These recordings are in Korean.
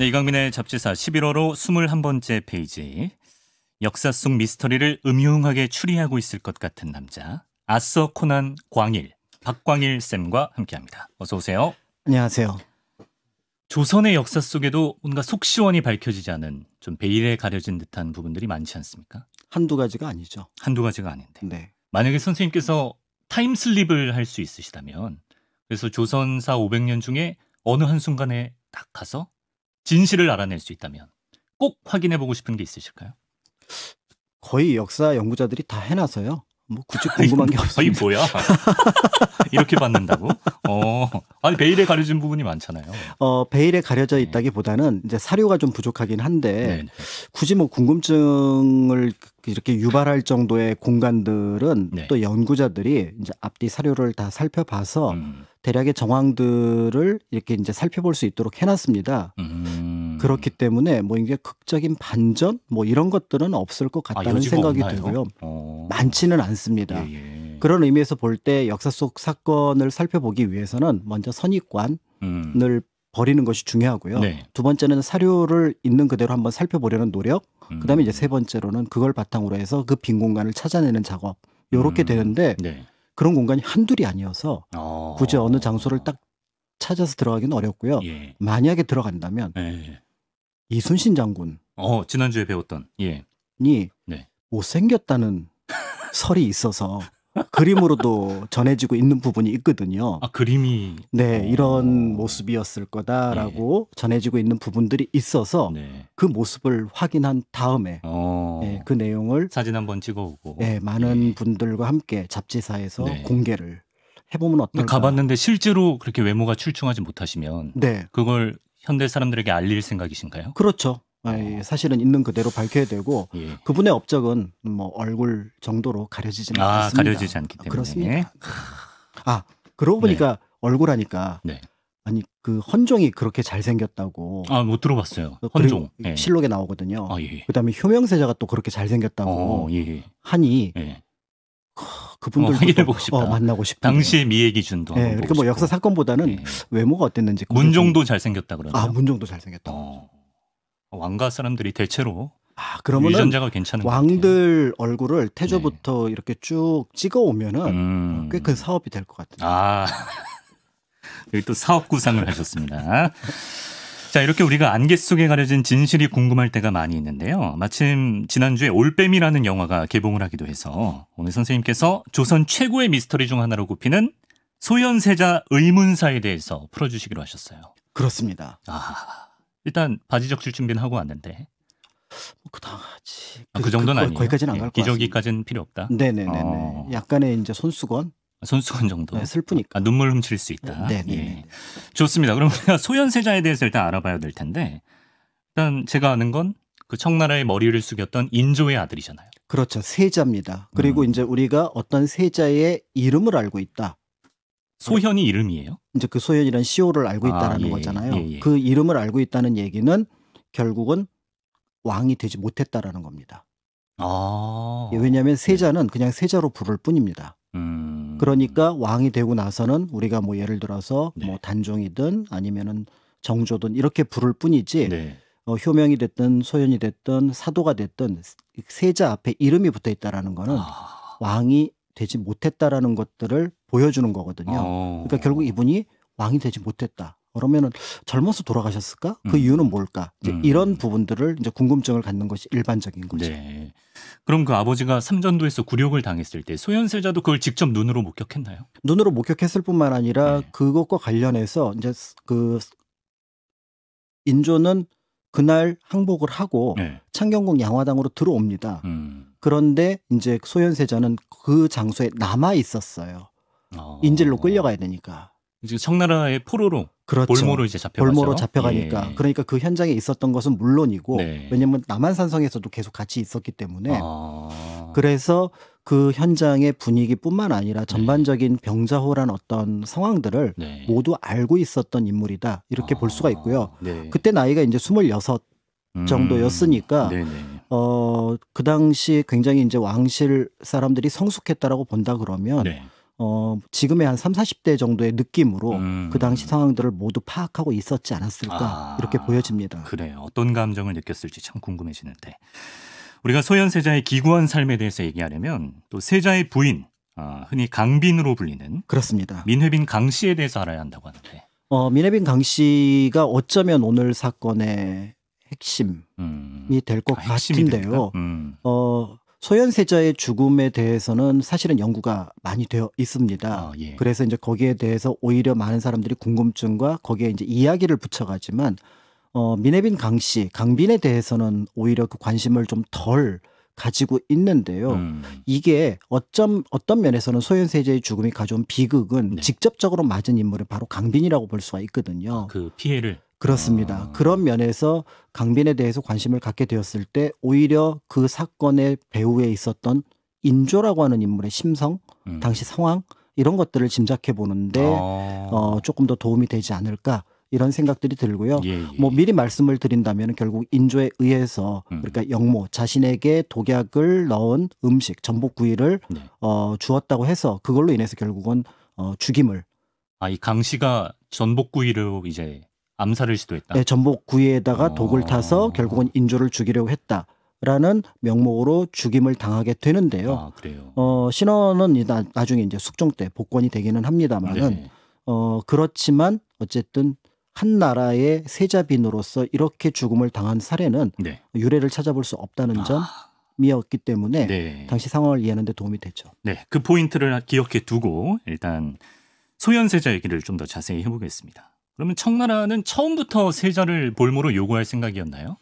네, 이강민의 잡지사 11월호 21번째 페이지. 역사 속 미스터리를 음흉하게 추리하고 있을 것 같은 남자. 아서 코난 광일, 박광일 쌤과 함께합니다. 어서 오세요. 안녕하세요. 조선의 역사 속에도 뭔가 속시원히 밝혀지지 않은 좀 베일에 가려진 듯한 부분들이 많지 않습니까? 한두 가지가 아니죠. 한두 가지가 아닌데. 네. 만약에 선생님께서 타임슬립을 할 수 있으시다면 그래서 조선사 500년 중에 어느 한순간에 딱 가서 진실을 알아낼 수 있다면 꼭 확인해 보고 싶은 게 있으실까요? 거의 역사 연구자들이 다 해놔서요. 뭐 굳이 궁금한 게 없어요. 이 뭐야? 이렇게 받는다고? 어, 아니 베일에 가려진 부분이 많잖아요. 어, 베일에 가려져 네. 있다기보다는 이제 사료가 좀 부족하긴 한데 네네. 네. 굳이 뭐 궁금증을 이렇게 유발할 정도의 공간들은 네. 또 연구자들이 이제 앞뒤 사료를 다 살펴봐서 음. 대략의 정황들을 이렇게 이제 살펴볼 수 있도록 해놨습니다. 음. 그렇기 때문에 뭐 이게 극적인 반전 뭐 이런 것들은 없을 것 아, 같다는 아, 생각이 없나요? 들고요. 어. 많지는 않습니다. 예, 예. 그런 의미에서 볼 때 역사 속 사건을 살펴보기 위해서는 먼저 선입관을 음. 버리는 것이 중요하고요. 네. 두 번째는 사료를 있는 그대로 한번 살펴보려는 노력. 음. 그다음에 이제 세 번째로는 그걸 바탕으로 해서 그 빈 공간을 찾아내는 작업. 요렇게 음. 되는데 네. 그런 공간이 한둘이 아니어서 어. 굳이 어느 장소를 딱 찾아서 들어가기는 어렵고요. 예. 만약에 들어간다면 예. 이순신 장군. 어 지난주에 배웠던 예. 이 네. 못생겼다는 설이 있어서 그림으로도 전해지고 있는 부분이 있거든요. 아, 그림이. 네, 어. 이런 모습이었을 거다라고 네. 전해지고 있는 부분들이 있어서 네. 그 모습을 확인한 다음에 어. 네, 그 내용을 사진 한번 찍어오고. 네, 많은 예. 분들과 함께 잡지사에서 네. 공개를 해보면 어떨까. 가봤는데 실제로 그렇게 외모가 출중하지 못하시면 네. 그걸 현대 사람들에게 알릴 생각이신가요? 그렇죠. 어. 사실은 있는 그대로 밝혀야 되고 예. 그분의 업적은 뭐 얼굴 정도로 가려지지는 아, 않습니다. 가려지지 않기 아, 때문에 그렇습니다. 아 그러고 네. 보니까 네. 얼굴 하니까 네. 아니 그 헌종이 그렇게 잘생겼다고 아못 뭐 들어봤어요 그 헌종 네. 실록에 나오거든요. 아, 예, 예. 그다음에 효명세자가 또 그렇게 잘생겼다고 어, 예. 예. 하니 그분들도 어, 어 보고 싶다. 어, 만나고 싶다. 당시의 미의 기준도. 네, 그러니까 뭐 역사 사건보다는 네. 외모가 어땠는지. 문종도 잘생겼다 그러나요? 아, 문종도 잘생겼다. 어. 왕가 사람들이 대체로 아, 그러면 유전자가 괜찮은 왕들 얼굴을 태조부터 네. 이렇게 쭉 찍어 오면은 음. 꽤큰 그 사업이 될 것 같은데. 아. 여기 또 사업 구상을 하셨습니다. 자, 이렇게 우리가 안개 속에 가려진 진실이 궁금할 때가 많이 있는데요. 마침 지난주에 올빼미라는 영화가 개봉을 하기도 해서 오늘 선생님께서 조선 최고의 미스터리 중 하나로 꼽히는 소현세자 의문사에 대해서 풀어주시기로 하셨어요. 그렇습니다. 아. 일단 바지 적실 준비는 하고 왔는데 뭐 그다지 아, 그, 그, 정도는 아니에요. 거기까지는 안 갈 것같요 예, 기저귀까지는 필요 없다. 네네네. 어. 약간의 이제 손수건. 아, 손수건 정도. 네, 슬프니까. 아, 눈물 훔칠 수 있다. 네, 네, 좋습니다. 그럼 우리가 소현세자에 대해서 일단 알아봐야 될 텐데 일단 제가 아는 건 그 청나라의 머리를 숙였던 인조의 아들이잖아요. 그렇죠. 세자입니다. 그리고 음. 이제 우리가 어떤 세자의 이름을 알고 있다. 소현이 이름이에요? 이제 그 소현이란 시호를 e 알고 아, 있다라는 아, 예, 거잖아요. 예, 예. 그 이름을 알고 있다는 얘기는 결국은 왕이 되지 못했다라는 겁니다. 아. 예, 왜냐하면 세자는 예. 그냥 세자로 부를 뿐입니다. 음. 그러니까 왕이 되고 나서는 우리가 뭐 예를 들어서 네. 뭐 단종이든 아니면은 정조든 이렇게 부를 뿐이지 네. 어, 효명이 됐든 소현이 됐든 사도가 됐든 세자 앞에 이름이 붙어 있다라는 거는 아. 왕이 되지 못했다라는 것들을 보여주는 거거든요. 어. 그러니까 결국 이분이 왕이 되지 못했다. 그러면은 젊어서 돌아가셨을까? 그 음. 이유는 뭘까? 이제 음. 이런 부분들을 이제 궁금증을 갖는 것이 일반적인 거죠. 네. 그럼 그 아버지가 삼전도에서 굴욕을 당했을 때 소현세자도 그걸 직접 눈으로 목격했나요? 눈으로 목격했을 뿐만 아니라 네. 그것과 관련해서 이제 그 인조는 그날 항복을 하고 네. 창경궁 양화당으로 들어옵니다. 음. 그런데 이제 소현세자는 그 장소에 남아 있었어요. 어. 인질로 끌려가야 되니까. 이제 청나라의 포로로 그렇죠. 볼모로 이제 잡혀 볼모로 잡혀가니까 예. 그러니까 그 현장에 있었던 것은 물론이고 네. 왜냐면 남한산성에서도 계속 같이 있었기 때문에 아. 그래서 그 현장의 분위기뿐만 아니라 네. 전반적인 병자호란 어떤 상황들을 네. 모두 알고 있었던 인물이다 이렇게 아. 볼 수가 아. 있고요. 네. 그때 나이가 이제 스물여섯 음. 정도였으니까 음. 네, 네. 어그 당시 굉장히 이제 왕실 사람들이 성숙했다라고 본다 그러면. 어, 지금의 한 3, 0 40대 정도의 느낌으로 음. 그 당시 상황들을 모두 파악하고 있었지 않았을까 아, 이렇게 보여집니다. 그래요. 어떤 감정을 느꼈을지 참 궁금해지는데 우리가 소현 세자의 기구한 삶에 대해서 얘기하려면 또 세자의 부인 아, 흔히 강빈으로 불리는 그렇습니다. 민회빈 강 씨에 대해서 알아야 한다고 하는데 어, 민회빈 강 씨가 어쩌면 오늘 사건의 핵심이 음. 될것 아, 같은데요. 음. 어, 소현세자의 죽음에 대해서는 사실은 연구가 많이 되어 있습니다. 아, 예. 그래서 이제 거기에 대해서 오히려 많은 사람들이 궁금증과 거기에 이제 이야기를 붙여가지만 어, 민혜빈 강씨, 강빈에 대해서는 오히려 그 관심을 좀 덜 가지고 있는데요. 음. 이게 어쩜 어떤 면에서는 소현세자의 죽음이 가져온 비극은 네. 직접적으로 맞은 인물은 바로 강빈이라고 볼 수가 있거든요. 그 피해를 그렇습니다. 아. 그런 면에서 강빈에 대해서 관심을 갖게 되었을 때 오히려 그 사건의 배후에 있었던 인조라고 하는 인물의 심성, 음. 당시 상황 이런 것들을 짐작해 보는데 아. 어, 조금 더 도움이 되지 않을까 이런 생각들이 들고요. 예, 예. 뭐 미리 말씀을 드린다면 결국 인조에 의해서 음. 그러니까 영모 자신에게 독약을 넣은 음식 전복구이를 네. 어, 주었다고 해서 그걸로 인해서 결국은 어, 죽임을 아 이 강씨가 전복구이를 이제 암살을 시도했다. 네, 전복 구이에다가 어... 독을 타서 결국은 인조를 죽이려고 했다. 라는 명목으로 죽임을 당하게 되는데요. 아, 그래요. 어, 신원은 나, 나중에 이제 숙종 때 복권이 되기는 합니다만은 네. 어, 그렇지만 어쨌든 한 나라의 세자빈으로서 이렇게 죽음을 당한 사례는 네. 유례를 찾아볼 수 없다는 아. 점이었기 때문에 네. 당시 상황을 이해하는 데 도움이 되죠. 네, 그 포인트를 기억해 두고 일단 소현세자 얘기를 좀 더 자세히 해보겠습니다. 그러면 청나라는 처음부터 세자를 볼모로 요구할 생각이었나요?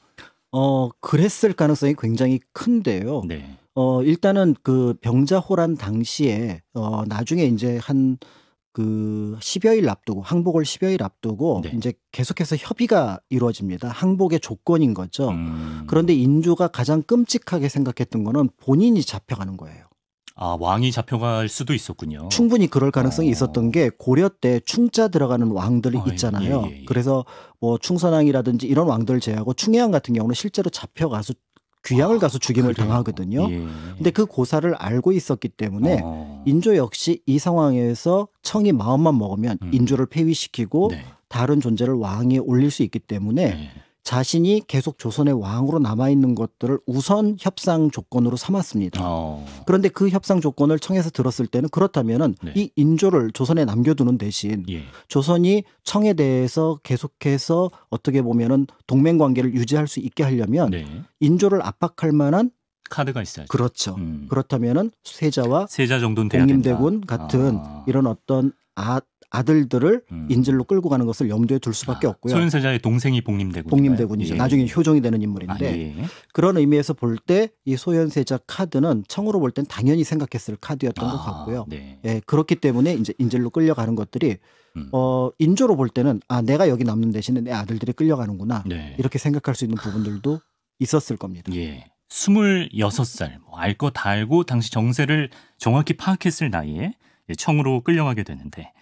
어, 그랬을 가능성이 굉장히 큰데요. 네. 어, 일단은 그 병자호란 당시에 어, 나중에 이제 한그 10여일 앞두고 항복을 10여일 앞두고 네. 이제 계속해서 협의가 이루어집니다. 항복의 조건인 거죠. 음... 그런데 인조가 가장 끔찍하게 생각했던 거는 본인이 잡혀가는 거예요. 아, 왕이 잡혀갈 수도 있었군요. 충분히 그럴 가능성이 어. 있었던 게 고려 때 충자 들어가는 왕들이 아, 예, 있잖아요. 아, 예, 예, 예. 그래서 뭐 충선왕이라든지 이런 왕들 제외하고 충해왕 같은 경우는 실제로 잡혀가서 귀양을 아, 가서 죽임을 그래요? 당하거든요. 예, 예. 근데 그 고사를 알고 있었기 때문에 어. 인조 역시 이 상황에서 청이 마음만 먹으면 음. 인조를 폐위시키고 네. 다른 존재를 왕에 올릴 수 있기 때문에 예. 자신이 계속 조선의 왕으로 남아있는 것들을 우선 협상 조건으로 삼았습니다. 어. 그런데 그 협상 조건을 청에서 들었을 때는 그렇다면은 네. 이 인조를 조선에 남겨두는 대신 예. 조선이 청에 대해서 계속해서 어떻게 보면은 동맹 관계를 유지할 수 있게 하려면 네. 인조를 압박할 만한 카드가 있어요 그렇죠. 음. 그렇다면은 세자와 세자 정도는 공림대군 같은 아. 이런 어떤 아 아들들을 음. 인질로 끌고 가는 것을 염두에 둘 수밖에 아, 없고요. 소윤세자의 동생이 복림대군. 복림대군이죠. 예. 나중에 효종이 되는 인물인데 아, 예. 그런 의미에서 볼 때 이 소현세자 카드는 청으로 볼 땐 당연히 생각했을 카드였던 아, 것 같고요. 네. 예, 그렇기 때문에 이제 인질로 끌려가는 것들이 음. 어, 인조로 볼 때는 아 내가 여기 남는 대신에 내 아들들이 끌려가는구나 네. 이렇게 생각할 수 있는 부분들도 있었을 겁니다. 예. 26살, 뭐 알거 다 알고 당시 정세를 정확히 파악했을 나이에 청으로 끌려가게 되는데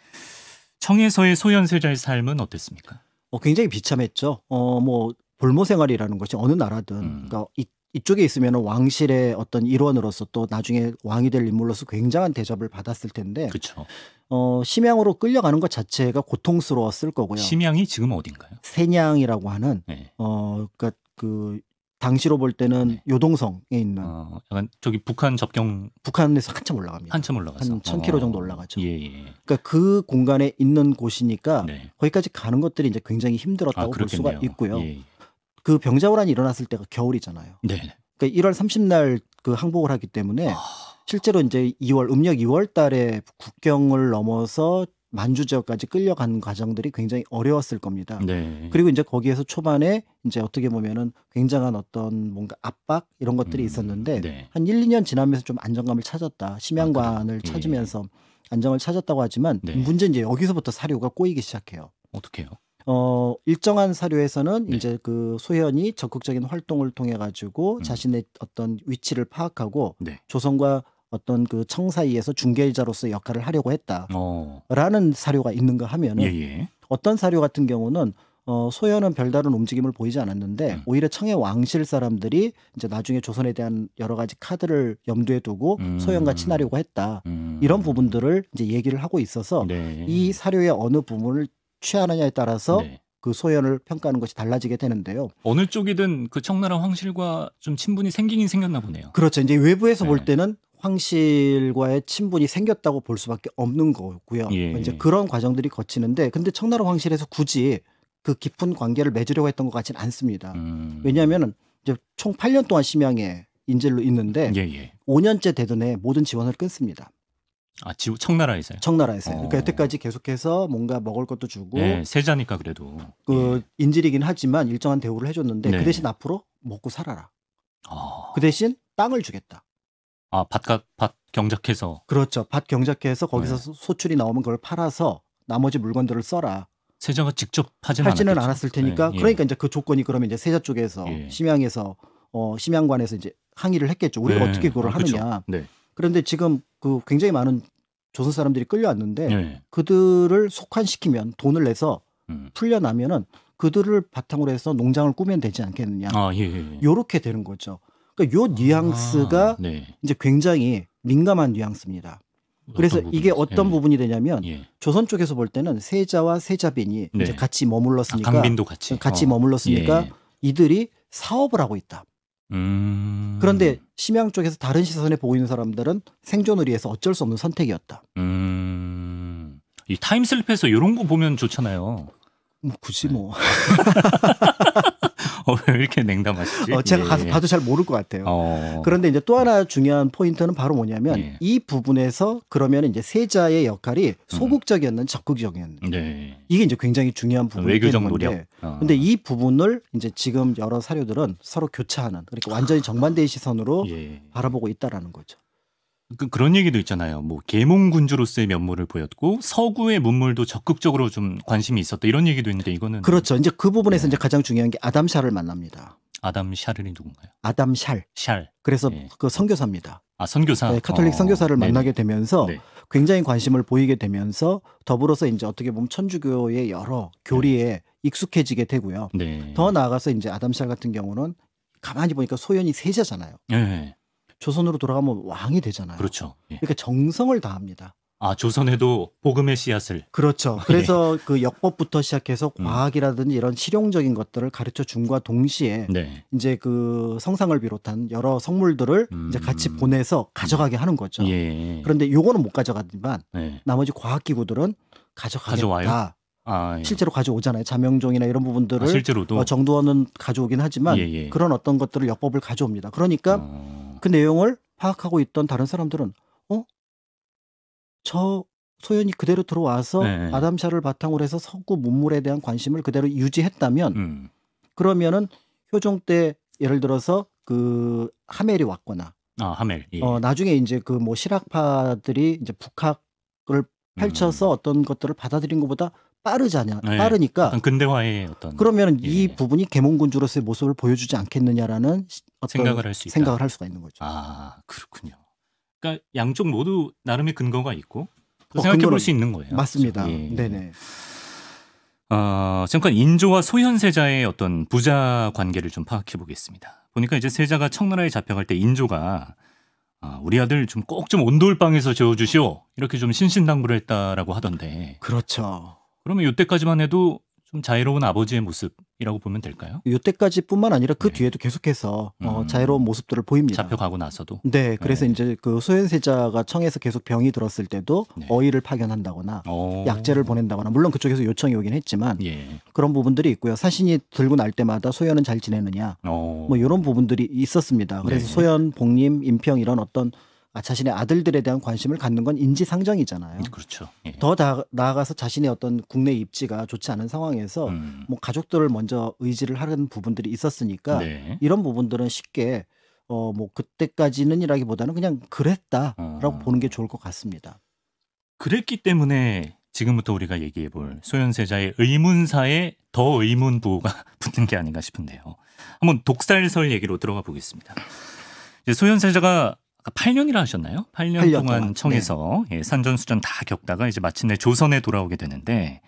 청에서의 소현세자의 삶은 어땠습니까? 어, 굉장히 비참했죠. 어, 뭐 볼모 생활이라는 것이 어느 나라든 음. 그러니까 이, 이쪽에 있으면 왕실의 어떤 일원으로서 또 나중에 왕이 될 인물로서 굉장한 대접을 받았을 텐데 그쵸. 어, 심양으로 끌려가는 것 자체가 고통스러웠을 거고요. 심양이 지금 어딘가요? 세냥이라고 하는 네. 어, 그러니까 그 당시로 볼 때는 네. 요동성에 있는 어, 약간 저기 북한 접경 북한에서 한참 올라갑니다. 한참 올라가서 한 1,000km 정도 어. 올라가죠. 예, 예. 그러니까 그 공간에 있는 곳이니까 네. 거기까지 가는 것들이 이제 굉장히 힘들었다고 아, 볼 수가 있고요. 예, 예. 그 병자호란이 일어났을 때가 겨울이잖아요. 네. 그러니까 1월 30날 그 항복을 하기 때문에 아... 실제로 이제 2월 음력 2월 달에 국경을 넘어서 만주 지역까지 끌려가는 과정들이 굉장히 어려웠을 겁니다. 네. 그리고 이제 거기에서 초반에 이제 어떻게 보면은 굉장한 어떤 뭔가 압박 이런 것들이 음, 있었는데 네. 한 1, 2년 지나면서 좀 안정감을 찾았다. 심양관을 아, 찾으면서 예. 안정을 찾았다고 하지만 네. 문제는 이제 여기서부터 사료가 꼬이기 시작해요. 어떻게요? 어, 일정한 사료에서는 네. 이제 그 소현이 적극적인 활동을 통해 가지고 음. 자신의 어떤 위치를 파악하고 네. 조선과 어떤 그 청사이에서 중개자로서 역할을 하려고 했다라는 어. 사료가 있는가 하면은 예, 예. 어떤 사료 같은 경우는 어, 소현은 별다른 움직임을 보이지 않았는데 음. 오히려 청의 왕실 사람들이 이제 나중에 조선에 대한 여러 가지 카드를 염두에 두고 음. 소현과 친하려고 했다 음. 이런 부분들을 이제 얘기를 하고 있어서 네. 이 사료의 어느 부분을 취하느냐에 따라서 네. 그 소연을 평가하는 것이 달라지게 되는데요. 어느 쪽이든 그 청나라 황실과 좀 친분이 생기긴 생겼나 보네요. 그렇죠. 이제 외부에서 네. 볼 때는 황실과의 친분이 생겼다고 볼 수밖에 없는 거고요. 예. 이제 그런 과정들이 거치는데 근데 청나라 황실에서 굳이 그 깊은 관계를 맺으려고 했던 것 같지는 않습니다. 음. 왜냐하면 이제 총 8년 동안 심양에 인질로 있는데 예예. 5년째 되던 해 모든 지원을 끊습니다. 아, 지, 청나라에서요? 청나라에서요. 그러니까 어. 그러니까 여태까지 계속해서 뭔가 먹을 것도 주고 네, 세자니까 그래도 그 예. 인질이긴 하지만 일정한 대우를 해줬는데 네. 그 대신 앞으로 먹고 살아라. 어. 그 대신 땅을 주겠다. 아, 밭값 밭 경작해서 그렇죠. 밭 경작해서 거기서 네. 소출이 나오면 그걸 팔아서 나머지 물건들을 써라. 세자가 직접 하지는, 하지는 않았을 테니까 네. 예. 그러니까 이제 그 조건이 그러면 이제 세자 쪽에서 예. 심양에서 어 심양관에서 이제 항의를 했겠죠. 우리가 네. 어떻게 그걸 그렇죠. 하느냐. 네. 그런데 지금 그 굉장히 많은 조선 사람들이 끌려왔는데 네. 그들을 속환시키면 돈을 내서 음. 풀려나면은 그들을 바탕으로 해서 농장을 꾸면 되지 않겠느냐. 아, 예, 예. 예. 요렇게 되는 거죠. 그러니까 요 뉘앙스가 아, 네. 이제 굉장히 민감한 뉘앙스입니다. 그래서 어떤 이게 어떤 예. 부분이 되냐면 예. 조선 쪽에서 볼 때는 세자와 세자빈이 네. 이제 같이 머물렀으니까 아, 강빈도 같이 네, 같이 어. 머물렀으니까 예. 이들이 사업을 하고 있다. 음... 그런데 심양 쪽에서 다른 시선에 보고 있는 사람들은 생존을 위해서 어쩔 수 없는 선택이었다. 음... 이타임슬립해서 이런 거 보면 좋잖아요. 뭐 굳이 네. 뭐. 왜 이렇게 냉담하시지? 어, 제가 예, 가서 예. 봐도 잘 모를 것 같아요. 어. 그런데 이제 또 하나 중요한 포인트는 바로 뭐냐면 예. 이 부분에서 그러면 이제 세자의 역할이 음. 소극적이었는 적극적이었는 네. 이게 이제 굉장히 중요한 부분이 외교적 노력. 어. 근데 이 부분을 이제 지금 여러 사료들은 서로 교차하는 그러니까 완전히 정반대의 시선으로 예. 바라보고 있다라는 거죠. 그, 그런 얘기도 있잖아요. 뭐 계몽군주로서의 면모를 보였고 서구의 문물도 적극적으로 좀 관심이 있었다 이런 얘기도 있는데 이거는 그렇죠. 이제 그 부분에서 네. 이제 가장 중요한 게 아담 샬을 만납니다. 아담 샬이 누군가요? 아담 샬. 샬. 그래서 네. 그 선교사입니다. 아 선교사. 네, 카톨릭 어. 선교사를 만나게 되면서 네. 굉장히 관심을 보이게 되면서 더불어서 이제 어떻게 보면 천주교의 여러 교리에 네. 익숙해지게 되고요. 네. 더 나아가서 이제 아담 샬 같은 경우는 가만히 보니까 소연이 세자잖아요. 네. 조선으로 돌아가면 왕이 되잖아요. 그렇죠. 예. 그러니까 정성을 다합니다. 아 조선에도 복음의 씨앗을 그렇죠. 예. 그래서 예. 그 역법부터 시작해서 음. 과학이라든지 이런 실용적인 것들을 가르쳐 준과 동시에 네. 이제 그 성상을 비롯한 여러 성물들을 음. 이제 같이 보내서 가져가게 하는 거죠. 예. 그런데 요거는 못 가져가지만 예. 나머지 과학 기구들은 가져가겠다. 가져와요? 아, 예. 실제로 가져오잖아요. 자명종이나 이런 부분들을 아, 실제로도? 어, 정도원은 가져오긴 하지만 예예. 예. 그런 어떤 것들을 역법을 가져옵니다. 그러니까 어... 그 내용을 파악하고 있던 다른 사람들은 어? 저 소연이 그대로 들어와서 네, 네. 아담샤를 바탕으로 해서 서구 문물에 대한 관심을 그대로 유지했다면 음. 그러면은 효종 때 예를 들어서 그 하멜이 왔거나 아, 하멜. 예. 어, 예. 나중에 이제 그 뭐 실학파들이 이제 북학을 음. 펼쳐서 음. 어떤 것들을 받아들인 것보다 빠르잖아 네. 빠르니까 근대화의 어떤 그러면 예. 이 부분이 계몽군주로서의 모습을 보여주지 않겠느냐라는 어떤 생각을 할수있 생각을 할 수가 있는 거죠. 아 그렇군요. 그러니까 양쪽 모두 나름의 근거가 있고 어, 생각해 볼 수 있는 거예요. 맞습니다. 그렇죠? 예. 네네. 어, 잠깐 인조와 소현세자의 어떤 부자 관계를 좀 파악해 보겠습니다. 보니까 이제 세자가 청나라에 잡혀갈 때 인조가 아, 우리 아들 좀 꼭좀 좀 온돌방에서 재워주시오 이렇게 좀 신신당부를 했다라고 하던데. 그렇죠. 그러면 이때까지만 해도 좀 자유로운 아버지의 모습이라고 보면 될까요? 요때까지뿐만 아니라 그 네. 뒤에도 계속해서 어, 음. 자유로운 모습들을 보입니다. 잡혀가고 나서도. 네, 네. 그래서 네. 이제 그 소현세자가 청에서 계속 병이 들었을 때도 네. 어의를 파견한다거나 오. 어. 약재를 보낸다거나 물론 그쪽에서 요청이 오긴 했지만 예. 그런 부분들이 있고요. 사신이 들고 날 때마다 소현은 잘 지내느냐 오. 어. 뭐 이런 부분들이 있었습니다. 그래서 네. 소현, 복림, 임평 이런 어떤 아, 자신의 아들들에 대한 관심을 갖는 건 인지상정이잖아요. 음, 그렇죠. 예. 더 나, 나아가서 자신의 어떤 국내 입지가 좋지 않은 상황에서 음. 뭐 가족들을 먼저 의지를 하는 부분들이 있었으니까 네. 이런 부분들은 쉽게 어 뭐 그때까지는이라기보다는 그냥 그랬다라고 아. 보는 게 좋을 것 같습니다. 그랬기 때문에 지금부터 우리가 얘기해 볼 소현세자의 의문사에 더 의문 부호가 붙는 게 아닌가 싶은데요. 한번 독살설 얘기로 들어가 보겠습니다. 소현세자가 아까 8년이라 하셨나요? 8년, 8년 동안, 동안, 청에서 네. 예, 산전수전 다 겪다가 이제 마침내 조선에 돌아오게 되는데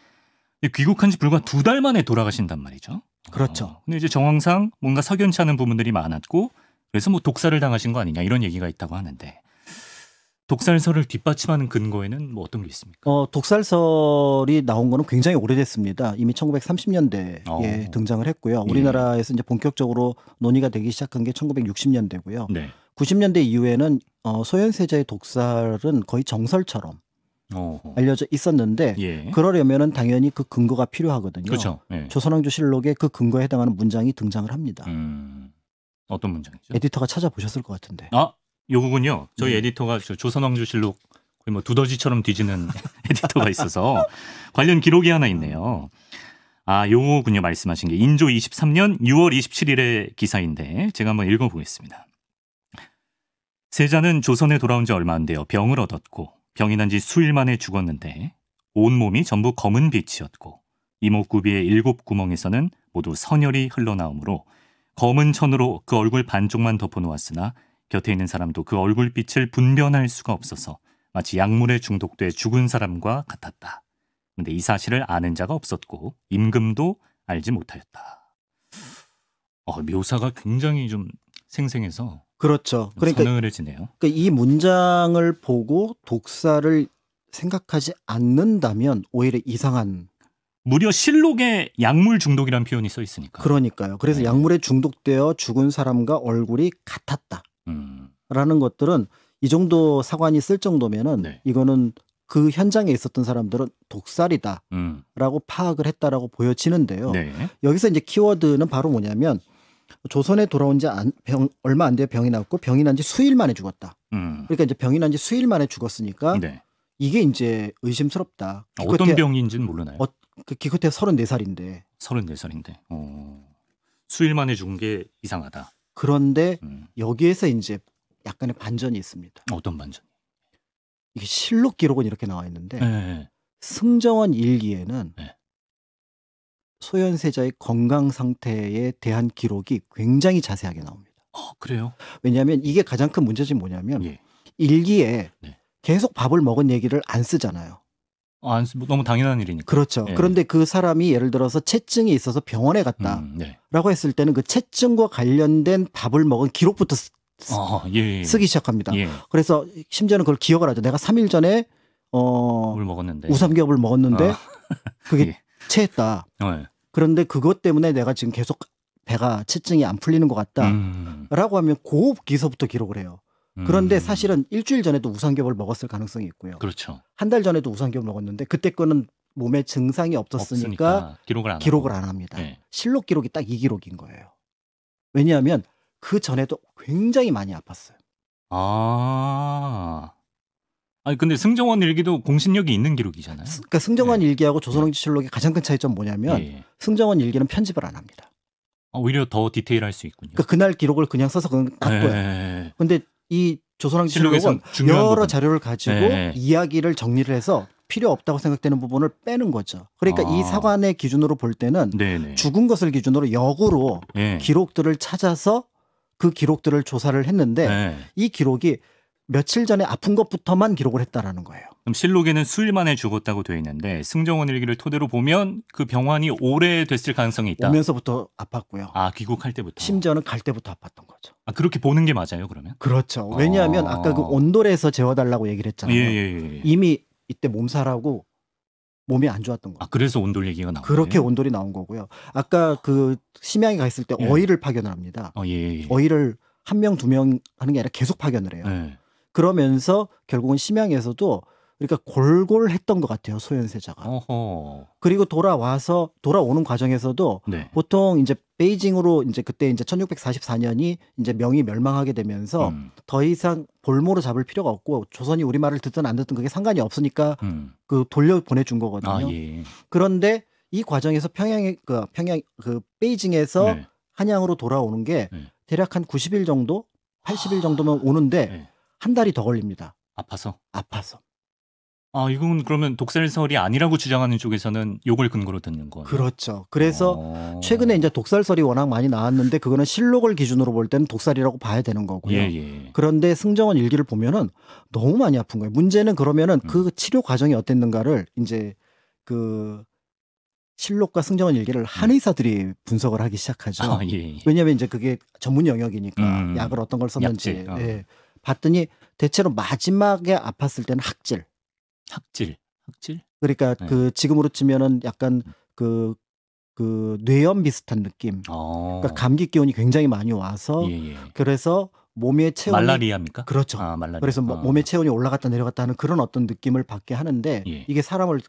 귀국한 지 불과 두 달 만에 돌아가신단 말이죠. 그렇죠. 어, 근데 이제 정황상 뭔가 석연치 않은 부분들이 많았고 그래서 뭐 독살을 당하신 거 아니냐 이런 얘기가 있다고 하는데 독살설을 뒷받침하는 근거에는 뭐 어떤 게 있습니까? 어, 독살설이 나온 거는 굉장히 오래됐습니다. 이미 1930년대에 어. 예, 등장을 했고요. 예. 우리나라에서 예. 이제 본격적으로 논의가 되기 시작한 게 1960년대고요. 네. 90년대 이후에는 어, 소현세자의 독살은 거의 정설처럼 어허. 알려져 있었는데 예. 그러려면은 당연히 그 근거가 필요하거든요. 그렇죠. 예. 조선왕조 실록에 그 근거에 해당하는 문장이 등장을 합니다. 음, 어떤 문장이죠? 에디터가 찾아보셨을 것 같은데. 아, 요거군요. 저희 음. 에디터가 조선왕조 실록 거의 뭐 두더지처럼 뒤지는 에디터가 있어서 관련 기록이 하나 있네요. 아, 요거군요. 말씀하신 게 인조 23년 6월 27일의 기사인데 제가 한번 읽어보겠습니다. 세자는 조선에 돌아온 지 얼마 안 되어 병을 얻었고 병이 난 지 수일 만에 죽었는데 온몸이 전부 검은 빛이었고 이목구비의 일곱 구멍에서는 모두 선혈이 흘러나오므로 검은 천으로 그 얼굴 반쪽만 덮어놓았으나 곁에 있는 사람도 그 얼굴빛을 분변할 수가 없어서 마치 약물에 중독돼 죽은 사람과 같았다. 근데 이 사실을 아는 자가 없었고 임금도 알지 못하였다. 어, 묘사가 굉장히 좀 생생해서 그렇죠. 그러니까 선을지네요 그러니까 이 문장을 보고 독사를 생각하지 않는다면 오히려 이상한 무려 실록에 약물 중독이라는 표현이 써 있으니까. 그러니까요. 그래서 네. 약물에 중독되어 죽은 사람과 얼굴이 같았다. 음. 라는 것들은 이 정도 사관이 쓸 정도면은 네. 이거는 그 현장에 있었던 사람들은 독살이다라고 음. 파악을 했다라고 보여지는데요. 네. 여기서 이제 키워드는 바로 뭐냐면 조선에 돌아온 지 안, 병, 얼마 안 돼 병이 났고 병이 난 지 수일 만에 죽었다. 음. 그러니까 이제 병이 난 지 수일 만에 죽었으니까 네. 이게 이제 의심스럽다. 아, 어떤 병인지는 모르나요? 어, 그 기껏해 34살인데. 34살인데. 어. 수일 만에 죽은 게 이상하다. 그런데 음. 여기에서 이제 약간의 반전이 있습니다. 어떤 반전? 이게 실록 기록은 이렇게 나와 있는데 네. 네, 네. 승정원 일기에는 네. 소현세자의 건강 상태에 대한 기록이 굉장히 자세하게 나옵니다. 어, 그래요? 왜냐하면 이게 가장 큰 문제점이 뭐냐면 예. 일기에 네. 계속 밥을 먹은 얘기를 안 쓰잖아요. 아, 안 쓰, 뭐 너무 당연한 일이니까. 그렇죠. 예. 그런데 그 사람이 예를 들어서 체증이 있어서 병원에 갔다라고 음, 네. 했을 때는 그 체증과 관련된 밥을 먹은 기록부터 쓰, 아, 예, 예, 예, 쓰기 시작합니다. 예. 그래서 심지어는 그걸 기억을 하죠. 내가 3일 전에 어, 먹었는데 우삼겹을 먹었는데 아. 그게 체했다. 네. 어, 그런데 그것 때문에 내가 지금 계속 배가 체증이 안 풀리는 것 같다라고 음. 하면 고급 기서부터 기록을 해요. 그런데 음. 사실은 일주일 전에도 우산겹을 먹었을 가능성이 있고요. 그렇죠. 한 달 전에도 우산겹 을 먹었는데 그때 거는 몸에 증상이 없었으니까, 으니까 기록을 안, 기록을 안 합니다. 네. 실록 기록이 딱 이 기록인 거예요. 왜냐하면 그 전에도 굉장히 많이 아팠어요. 아. 아니 근데 승정원 일기도 공신력이 있는 기록이잖아요. 그러니까 승정원 네. 일기하고 조선왕조실록의 가장 큰 차이점 뭐냐면 예, 예. 승정원 일기는 편집을 안 합니다. 아, 오히려 더 디테일할 수 있군요. 그러니까 그날 기록을 그냥 써서 그냥 예, 갖고요. 예. 예. 근데 이조선왕조실록은 여러 부분. 자료를 가지고 예. 이야기를 정리를 해서 필요 없다고 생각되는 부분을 빼는 거죠. 그러니까 아. 이 사관의 기준으로 볼 때는 네네. 네. 죽은 것을 기준으로 역으로 예. 기록들을 찾아서 그 기록들을 조사를 했는데 이 기록이 며칠 전에 아픈 것부터만 기록을 했다라는 거예요. 그럼 실록에는 수일 만에 죽었다고 되어 있는데 승정원 일기를 토대로 보면 그 병환이 오래됐을 가능성이 있다. 오면서부터 아팠고요. 아 귀국할 때부터. 심지어는 갈 때부터 아팠던 거죠. 아 그렇게 보는 게 맞아요 그러면? 그렇죠. 왜냐하면 아... 까그 온돌에서 재워달라고 얘기를 했잖아요. 예, 예, 예. 예. 이미 이때 몸살하고 몸이 안 좋았던 거예요. 아 그래서 온돌 얘기가 나온 거예요. 그렇게 온돌이 나온 거고요. 아까 그 심양에 가 있을 때 예. 어이를 파견을 합니다. 어, 예, 예 어이를 한 명 두명 명 하는 게 아니라 계속 파견을 해요. 그러면서 결국은 심양에서도 그러니까 골골했던 것 같아요 소현세자가. 어허. 그리고 돌아와서 돌아오는 과정에서도 네. 보통 이제 베이징으로 이제 그때 이제 1644년이 이제 명이 멸망하게 되면서 음. 더 이상 볼모로 잡을 필요가 없고 조선이 우리 말을 듣든 안 듣든 그게 상관이 없으니까 음. 그 돌려 보내준 거거든요. 아, 예. 그런데 이 과정에서 평양에 그 평양 그 베이징에서 네. 한양으로 돌아오는 게 네. 대략 한 90일 정도, 80일 정도면 아, 오는데. 네. 한 달이 더 걸립니다. 아파서? 아파서. 아, 이건 그러면 독살설이 아니라고 주장하는 쪽에서는 욕을 근거로 듣는 거예요. 그렇죠. 그래서 어... 최근에 이제 독살설이 워낙 많이 나왔는데 그거는 실록을 기준으로 볼 때는 독살이라고 봐야 되는 거고요. 예, 예. 그런데 승정원 일기를 보면은 너무 많이 아픈 거예요. 문제는 그러면은 음. 그 치료 과정이 어땠는가를 이제 그 실록과 승정원 일기를 음. 한의사들이 분석을 하기 시작하죠. 아, 예, 예. 왜냐하면 이제 그게 전문 영역이니까 음, 약을 어떤 걸 썼는지. 약제, 어. 예. 봤더니 대체로 마지막에 아팠을 때는 학질. 학질. 학질? 그러니까 네. 그 지금으로 치면은 약간 그그 그 뇌염 비슷한 느낌. 어. 그러니까 감기 기운이 굉장히 많이 와서 예, 예. 예. 그래서 몸의 체온이 말라리아입니까? 그렇죠. 아, 말라리아. 그래서 아. 뭐 어. 몸의 체온이 올라갔다 내려갔다 하는 그런 어떤 느낌을 받게 하는데 예. 이게 사람을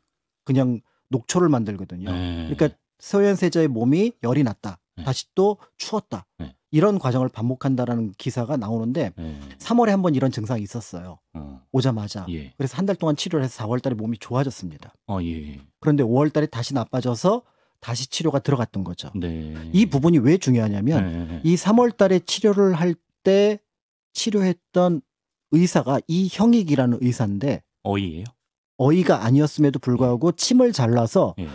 그냥 녹초를 만들거든요. 네. 그러니까 소현세자의 몸이 열이 났다. 네. 다시 또 추웠다. 네. 이런 과정을 반복한다라는 기사가 나오는데 네. 예. 3월에 한번 이런 증상이 있었어요. 어. 오자마자. 예. 그래서 한 달 동안 치료를 해서 4월 달에 몸이 좋아졌습니다. 어, 예. 예. 그런데 5월 달에 다시 나빠져서 다시 치료가 들어갔던 거죠. 네. 이 부분이 왜 중요하냐면 네. 이 3월 달에 치료를 할 때 치료했던 의사가 이형익이라는 의사인데 어이예요? 어이가 아니었음에도 불구하고 침을 잘라서 예.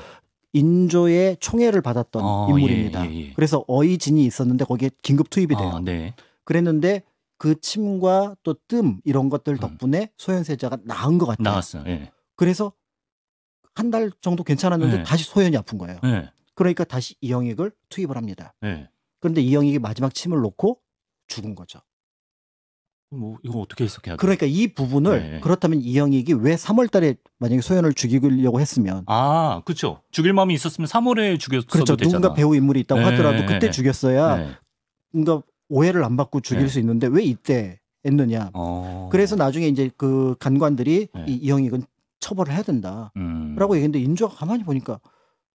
인조의 총애를 받았던 어, 예, 인물입니다. 예, 예, 예. 그래서 어이진이 있었는데 거기에 긴급 투입이 아, 돼요. 아, 네. 그랬는데 그 침과 또 뜸 이런 것들 음. 덕분에 음. 소현세자가 나은 것 같아요. 나았어. 예. 그래서 한 달 정도 괜찮았는데 예. 다시 소현이 아픈 거예요. 예. 그러니까 다시 이영익을 투입을 합니다. 그런데 이영익이 마지막 침을 놓고 죽은 거죠. 뭐 이거 어떻게 해석해야 돼? 그러니까 이 부분을 네. 그렇다면 이영익이 왜 3월달에 만약에 소연을 죽이려고 했으면 아 그렇죠 죽일 마음이 있었으면 3월에 죽였어도 그렇죠 되잖아. 누군가 배우 인물이 있다고 네. 하더라도 네, 그때 네. 죽였어야 네. 뭔가 오해를 안 받고 죽일 네. 수 있는데 왜 이때 했느냐 어... 그래서 나중에 이제 그 간관들이 이 이영익은 처벌을 해야 된다라고 음... 얘기했는데 인조가 가만히 보니까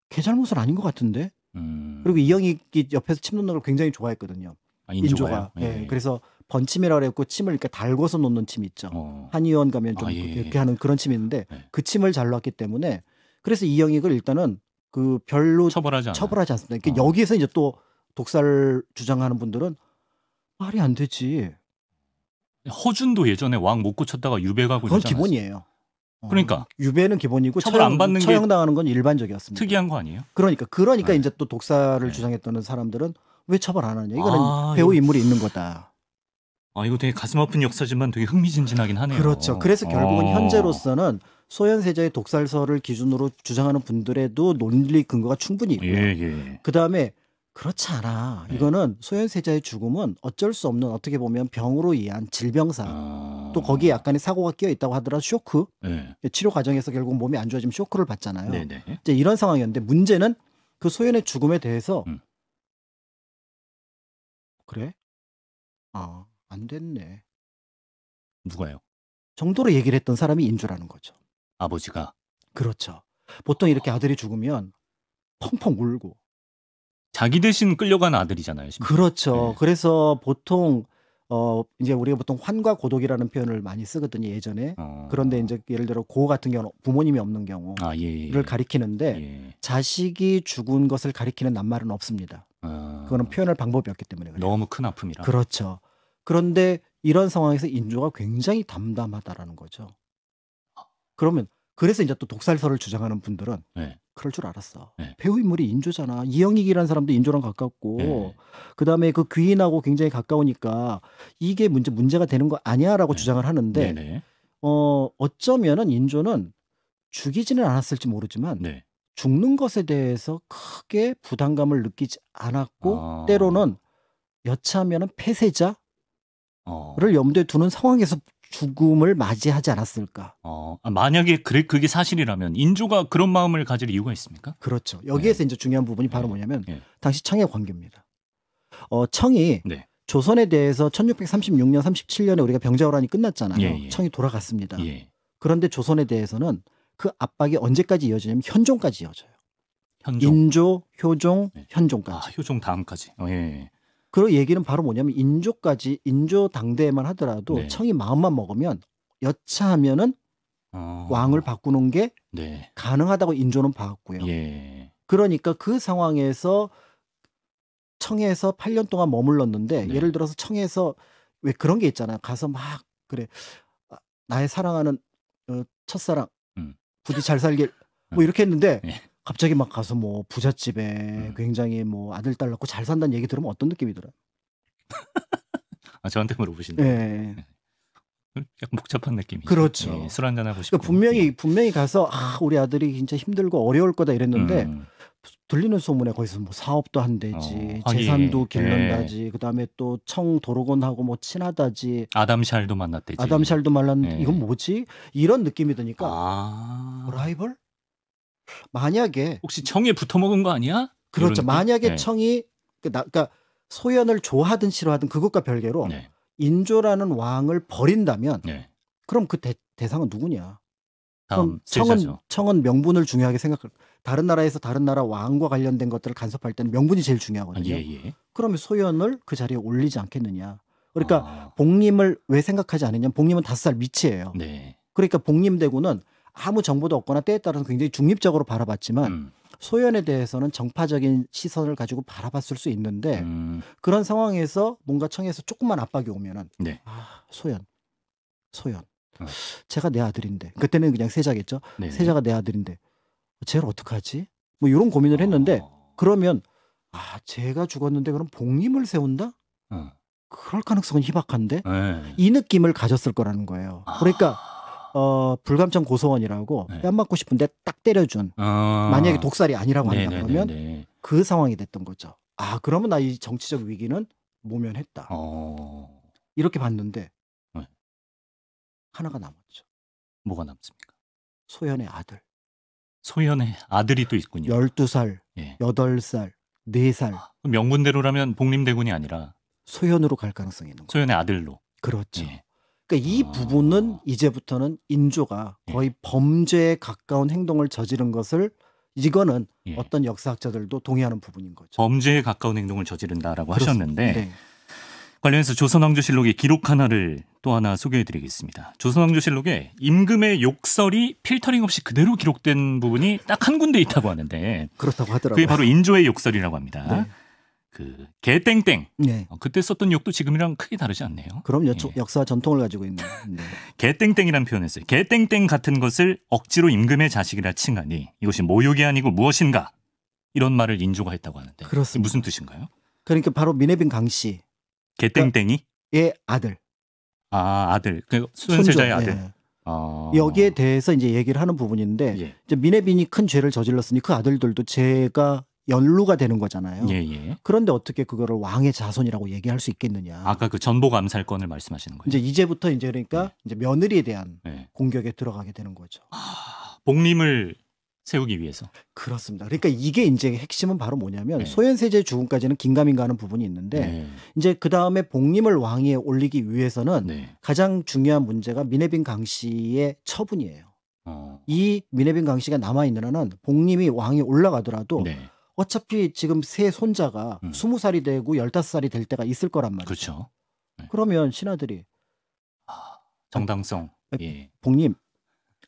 개 잘못은 아닌 것 같은데 음... 그리고 이영익이 옆에서 침 놓는 걸 굉장히 좋아했거든요 아, 인조가요? 인조가 예. 그래서 번침이라고 해갖고 침을 이렇게 달궈서 놓는 침 있죠. 어. 한의원 가면 좀 아, 예, 이렇게 예. 하는 그런 침이 있는데 네. 그 침을 잘 놨기 때문에 그래서 이영익을 일단은 그 별로 처벌하지, 처벌하지 않습니다. 그러니까 어. 여기에서 이제 또 독살 주장하는 분들은 말이 안 되지. 허준도 예전에 왕 못 고쳤다가 유배 가고 그건 기본이에요. 어. 그러니까 어, 유배는 기본이고 처벌 처형, 안 받는 처형당하는 건 일반적이었습니다. 특이한 거 아니에요? 그러니까 그러니까 네. 이제 또 독사를 네. 주장했던 사람들은 왜 처벌 안 하냐? 이거는 아, 배우 예. 인물이 있는 거다. 아 이거 되게 가슴 아픈 역사지만 되게 흥미진진하긴 하네요. 그렇죠. 그래서 아. 결국은 아. 현재로서는 소현세자의 독살설을 기준으로 주장하는 분들에도 논리 근거가 충분히 있고요. 예, 예. 그 다음에 그렇지 않아. 네. 이거는 소현세자의 죽음은 어쩔 수 없는 어떻게 보면 병으로 의한 질병상 아. 또 거기에 약간의 사고가 끼어 있다고 하더라도 쇼크 네. 치료 과정에서 결국 몸이 안 좋아지면 쇼크를 받잖아요. 네네. 네. 이제 이런 상황이었는데 문제는 그 소현의 죽음에 대해서 음. 그래? 아안 됐네. 누가요? 정도로 얘기를 했던 사람이 인주라는 거죠. 아버지가 그렇죠. 보통 이렇게 아들이 죽으면 펑펑 울고 자기 대신 끌려간 아들이잖아요. 지어 그렇죠. 네. 그래서 보통 어 이제 우리가 보통 환과 고독이라는 표현을 많이 쓰거든요. 예전에 어... 그런데 이제 예를 들어 고 같은 경우 부모님이 없는 경우를 아, 예, 예, 예. 가리키는데 예. 자식이 죽은 것을 가리키는 낱말은 없습니다. 아... 그거는 표현할 방법이 없기 때문에 그래요. 너무 큰 아픔이라. 그렇죠. 그런데 이런 상황에서 인조가 굉장히 담담하다라는 거죠. 그러면 그래서 이제 또 독살설을 주장하는 분들은 네. 그럴 줄 알았어. 네. 배우 인물이 인조잖아. 이영익이라는 사람도 인조랑 가깝고 네. 그다음에 그 귀인하고 굉장히 가까우니까 이게 문제 문제가 되는 거 아니야라고 네. 주장을 하는데 네, 네. 어 어쩌면은 인조는 죽이지는 않았을지 모르지만 죽는 것에 대해서 크게 부담감을 느끼지 않았고 아... 때로는 여차하면은 폐쇄자 어. 를 염두에 두는 상황에서 죽음을 맞이하지 않았을까. 어, 아, 만약에 그래, 그게 사실이라면 인조가 그런 마음을 가질 이유가 있습니까? 그렇죠. 여기에서 네. 이제 중요한 부분이 바로 네. 뭐냐면 네. 당시 청의 관계입니다. 어, 청이 네. 조선에 대해서 1636년, 37년에 우리가 병자호란이 끝났잖아요. 예, 예. 청이 돌아갔습니다. 예. 그런데 조선에 대해서는 그 압박이 언제까지 이어지냐면 현종까지 이어져요. 현종. 인조, 효종, 네. 현종까지. 아, 효종 다음까지. 어, 예. 예. 그런 얘기는 바로 뭐냐면 인조까지 인조 당대에만 하더라도 네. 청이 마음만 먹으면 여차하면은 어... 왕을 바꾸는 게 네. 가능하다고 인조는 봤고요. 예. 그러니까 그 상황에서 청에서 8년 동안 머물렀는데 네. 예를 들어서 청에서 왜 그런 게 있잖아요. 가서 막 그래 아, 나의 사랑하는 어, 첫사랑 음. 부디 잘 살길 음. 뭐 이렇게 했는데 네. 갑자기 막 가서 뭐 부잣집에 음. 굉장히 뭐 아들 딸 낳고 잘 산다는 얘기 들으면 어떤 느낌이 들어요? 아 저한테 물어보신다. 네. 예. 예. 약간 복잡한 느낌이. 그렇죠. 예, 술한 잔 하고 그러니까 싶고. 그러니까 분명히 예. 분명히 가서 아 우리 아들이 진짜 힘들고 어려울 거다 이랬는데 음. 들리는 소문에 거기서 뭐 사업도 한대지, 어, 재산도 길른다지, 예. 그다음에 또 청 도로건하고 뭐 친하다지. 아담샬도 만났대지. 아담샬도 만났는데 이건 뭐지? 이런 느낌이 드니까 아... 라이벌? 만약에 혹시 청에 붙어먹은 거 아니야? 그렇죠. 만약에 네. 청이 그 그러니까소현을 좋아하든 싫어하든 그것과 별개로 네. 인조라는 왕을 버린다면 네. 그럼 그 대, 상은 누구냐? 그럼 청은 제자죠. 청은 명분을 중요하게 생각할 다른 나라에서 다른 나라 왕과 관련된 것들을 간섭할 때는 명분이 제일 중요하거든요. 아, 예, 예. 그러면 소현을그 자리에 올리지 않겠느냐? 그러니까 아. 복림을 왜 생각하지 않느냐? 복림은 다섯 살 미치예요. 네. 그러니까 복림대군은 아무 정보도 없거나 때에 따라서 굉장히 중립적으로 바라봤지만 음. 소연에 대해서는 정파적인 시선을 가지고 바라봤을 수 있는데 음. 그런 상황에서 뭔가 청에서 조금만 압박이 오면은 네. 아 소연 소연 어. 제가 내 아들인데 그때는 그냥 세자겠죠 네네. 세자가 내 아들인데 쟤를 어떡하지 뭐 이런 고민을 어. 했는데 어. 그러면 아 제가 죽었는데 그럼 복림을 세운다 어. 그럴 가능성은 희박한데 네. 이 느낌을 가졌을 거라는 거예요 그러니까 아. 어, 불감청 고소원이라고 네. 뺨 맞고 싶은데 딱 때려준 아. 만약에 독살이 아니라고 한다 그러면 그 상황이 됐던 거죠. 아 그러면 나 이 정치적 위기는 모면했다. 어. 이렇게 봤는데 네. 하나가 남았죠. 뭐가 남습니까? 소현의 아들. 소현의 아들이 또 있군요. 12살, 8살, 4살. 명분대로라면 복림대군이 아니라 소현으로 갈 가능성이 있는 거예 소현의 아들로. 그렇죠. 예. 그러니까 이 아. 부분은 이제부터는 인조가 예. 거의 범죄에 가까운 행동을 저지른 것을 이거는 예. 어떤 역사학자들도 동의하는 부분인 거죠. 범죄에 가까운 행동을 저지른다라고 그렇습니다. 하셨는데 네. 관련해서 조선왕조실록의 기록 하나를 또 하나 소개해드리겠습니다. 조선왕조실록에 임금의 욕설이 필터링 없이 그대로 기록된 부분이 딱 한 군데 있다고 하는데 그렇다고 하더라고요. 그게 바로 인조의 욕설이라고 합니다. 네. 그 개땡땡. 네. 어, 그때 썼던 욕도 지금이랑 크게 다르지 않네요. 그럼 여, 예. 역사 전통을 가지고 있는. 네. 개땡땡이란 표현했어요. 개땡땡 같은 것을 억지로 임금의 자식이라 칭하니 이것이 모욕이 아니고 무엇인가 이런 말을 인조가 했다고 하는데 그렇습니다. 무슨 뜻인가요? 그러니까 바로 민혜빈 강씨 개땡땡이의 그러니까 아들. 아 아들 그순세자의 아들. 예. 여기에 대해서 이제 얘기를 하는 부분인데 예. 이제 민혜빈이 큰 죄를 저질렀으니 그 아들들도 죄가 연루가 되는 거잖아요. 예, 예. 그런데 어떻게 그거를 왕의 자손이라고 얘기할 수 있겠느냐. 아까 그 전복 암살 건을 말씀하시는 거예요. 이제 이제부터 이제 그러니까 네. 이제 며느리에 대한 네. 공격에 들어가게 되는 거죠. 아, 복림을 세우기 위해서. 그렇습니다. 그러니까 이게 이제 핵심은 바로 뭐냐면 네. 소현세제 죽음까지는 긴가민가 하는 부분이 있는데 네. 이제 그 다음에 복림을 왕위에 올리기 위해서는 네. 가장 중요한 문제가 미네빈 강 씨의 처분이에요. 어. 이 미네빈 강 씨가 남아 있느라는 복림이 왕에 위 올라가더라도 네. 어차피 지금 세 손자가 음. 20살이 되고 15살이 될 때가 있을 거란 말이죠. 그렇죠. 네. 그러면 신하들이 아, 정당성. 아, 예. 복님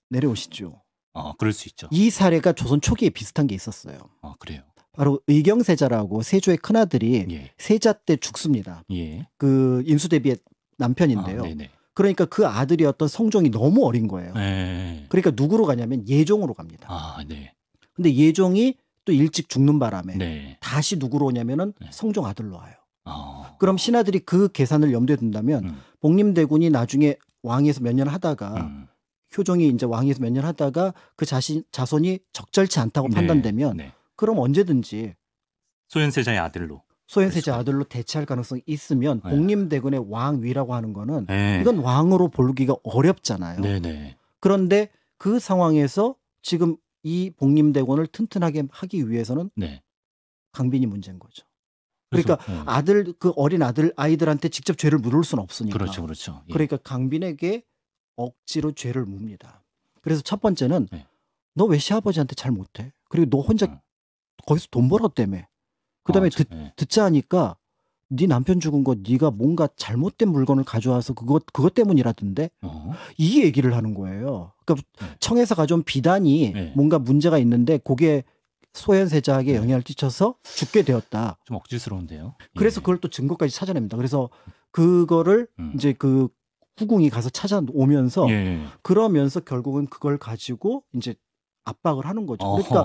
내려오시죠. 아, 그럴 수 있죠. 이 사례가 조선 초기에 비슷한 게 있었어요. 아, 그래요. 바로 의경세자라고 세조의 큰아들이 예. 세자 때 죽습니다. 예. 그 인수대비의 남편인데요. 아, 그러니까 그 아들이었던 성종이 너무 어린 거예요. 네. 그러니까 누구로 가냐면 예종으로 갑니다. 아, 네. 근데 예종이 또 일찍 죽는 바람에 네. 다시 누구로 오냐면은 네. 성종 아들로 와요. 어. 그럼 신하들이 그 계산을 염두에 둔다면 음. 복림대군이 나중에 왕위에서 몇 년 하다가 음. 효종이 이제 왕위에서 몇 년 하다가 그 자신 자손이 적절치 않다고 네. 판단되면 네. 그럼 언제든지 소현세자의 아들로 소현세자 그렇죠. 아들로 대체할 가능성이 있으면 네. 복림대군의 왕위라고 하는 거는 네. 이건 왕으로 보기가 어렵잖아요. 그런데 그 상황에서 지금 이 복림대군을 튼튼하게 하기 위해서는 네. 강빈이 문제인 거죠. 그러니까 그래서, 어. 음. 아들 그 어린 아들 아이들한테 직접 죄를 물을 수는 없으니까. 그렇죠, 그렇죠. 예. 그러니까 강빈에게 억지로 죄를 묻니다. 그래서 첫 번째는 네. 너왜 시아버지한테 잘 못해? 그리고 너 혼자 음. 거기서 돈벌었대매 그다음에 아, 듣, 네. 예. 듣자 하니까 네 남편 죽은 거 네가 뭔가 잘못된 물건을 가져와서 그것 그것 때문이라던데 어. 이 얘기를 하는 거예요. 그러니까 네. 청에서 가져온 비단이 네. 뭔가 문제가 있는데 그게 소현세자에게 네. 영향을 끼쳐서 죽게 되었다. 좀 억지스러운데요. 예. 그래서 그걸 또 증거까지 찾아냅니다. 그래서 그거를 음. 이제 그 후궁이 가서 찾아오면서 예. 그러면서 결국은 그걸 가지고 이제 압박을 하는 거죠. 그러니까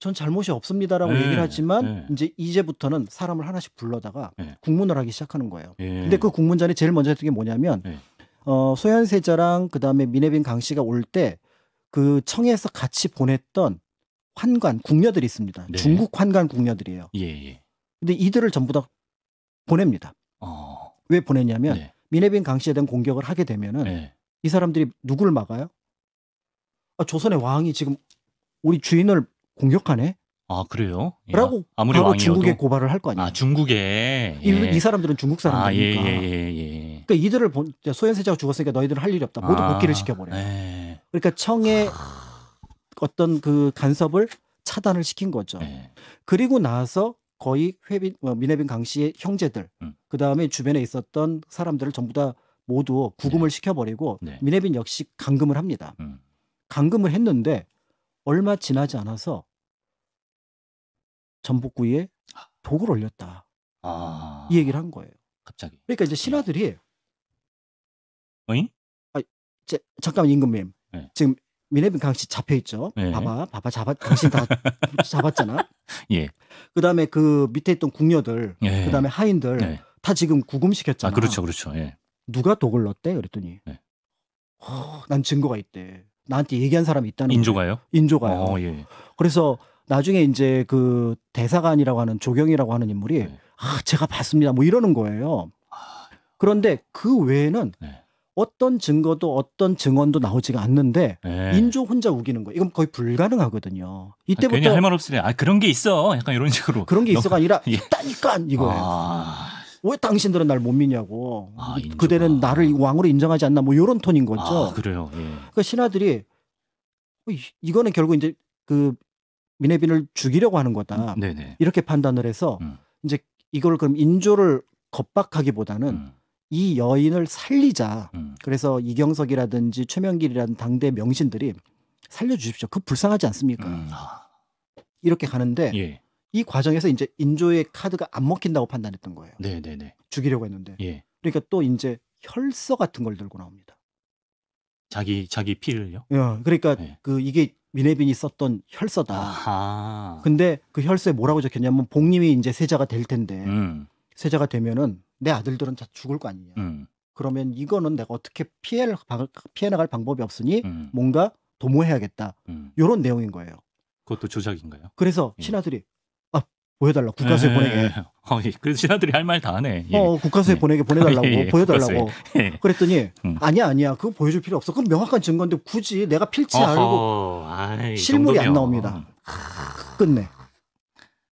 전 잘못이 없습니다라고 네, 얘기를 하지만 네. 이제 이제부터는 사람을 하나씩 불러다가 네. 국문을 하기 시작하는 거예요. 예. 근데 그 국문전에 제일 먼저 했던 게 뭐냐면 네. 어, 소현세자랑 그다음에 미네빈 강씨가 올 때 그 청에서 같이 보냈던 환관 궁녀들이 있습니다. 네. 중국 환관 궁녀들이에요. 예, 예. 근데 이들을 전부 다 보냅니다. 어. 왜 보냈냐면 네. 미네빈 강씨에 대한 공격을 하게 되면은 이 사람들이 누구를 막아요? 아, 조선의 왕이 지금 우리 주인을 공격하네. 아 그래요? 야, 예. 라고 아무리 바로 왕이어도? 중국에 고발을 할 거 아니에요. 아 중국에 이, 예. 이 사람들은 중국 아, 예, 사람들이니까. 아, 예, 예, 그러니까 이들을 본 소현세자가 죽었으니까 너희들은 할 일이 없다. 모두 아, 복귀를 시켜버려. 요 그러니까 청의 아. 어떤 그 간섭을 차단을 시킨 거죠. 그리고 나서 거의 회빈 민혜빈 뭐, 강 씨의 형제들, 음. 그 다음에 주변에 있었던 사람들을 전부 다 모두 구금을 네. 시켜버리고 네. 민혜빈 역시 감금을 합니다. 음. 감금을 했는데 얼마 지나지 않아서 전복구이에 아. 독을 올렸다. 아... 이 얘기를 한 거예요. 갑자기. 그러니까 이제 신하들이 예. 어이? 아, 제, 잠깐만 임금님. 네. 예. 지금 미네빈 강씨 잡혀 있죠. 네. 봐봐, 봐봐, 잡아, 당신 다 잡았잖아. 예. 그 다음에 그 밑에 있던 궁녀들, 예. 그 다음에 하인들 예. 다 지금 구금시켰잖아. 아, 그렇죠, 그렇죠. 예. 누가 독을 넣었대? 그랬더니, 예. 난 증거가 있대. 나한테 얘기한 사람이 있다는 인조가요? 거예요. 인조가요. 오, 어, 예. 그래서 나중에 이제 그 대사관이라고 하는 조경이라고 하는 인물이 네. 아 제가 봤습니다 뭐 이러는 거예요. 그런데 그 외에는 네. 어떤 증거도 어떤 증언도 나오지가 않는데 네. 인조 혼자 우기는 거 이건 거의 불가능하거든요. 이때부터 아, 괜히 할 말 없으네. 아 그런 게 있어. 약간 이런 식으로 그런 게 있어가 아니라 예. 있다니까 이거예요. 아... 왜 당신들은 날 못 믿냐고. 아, 그대는 나를 왕으로 인정하지 않나 뭐 이런 톤인 거죠. 아, 그래요. 예. 그러니까 신하들이 어, 이거는 결국 이제 그 미네빈을 죽이려고 하는 거다. 음, 네네. 이렇게 판단을 해서 음. 이제 이걸 그럼 인조를 겁박하기보다는 음. 이 여인을 살리자. 음. 그래서 이경석이라든지 최명길이라는 당대 명신들이 살려주십시오. 그 불쌍하지 않습니까? 음. 아. 이렇게 가는데 예. 이 과정에서 이제 인조의 카드가 안 먹힌다고 판단했던 거예요. 네네네. 죽이려고 했는데. 예. 그러니까 또 이제 혈서 같은 걸 들고 나옵니다. 자기 자기 피를요? 예, 그러니까 네. 그 이게 위네빈이 썼던 혈서다. 아하. 근데 그 혈서에 뭐라고 적혔냐면 복님이 뭐 이제 세자가 될 텐데 음. 세자가 되면은 내 아들들은 다 죽을 거 아니냐. 음. 그러면 이거는 내가 어떻게 피해를 피해 나갈 방법이 없으니 음. 뭔가 도모해야겠다. 음. 요런 내용인 거예요. 그것도 조작인가요? 그래서 신하들이 예. 보여달라 국가수에 보내게. 어, 예, 그래서 신하들이 할 말 다 하네. 예. 어, 국가수에 예. 보내게 보내달라고 예, 보여달라고. 그랬더니 음. 아니야 아니야 그거 보여줄 필요 없어. 그럼 명확한 증거인데 굳이 내가 필지 알고 아이, 실물이 안 나옵니다. 끝내.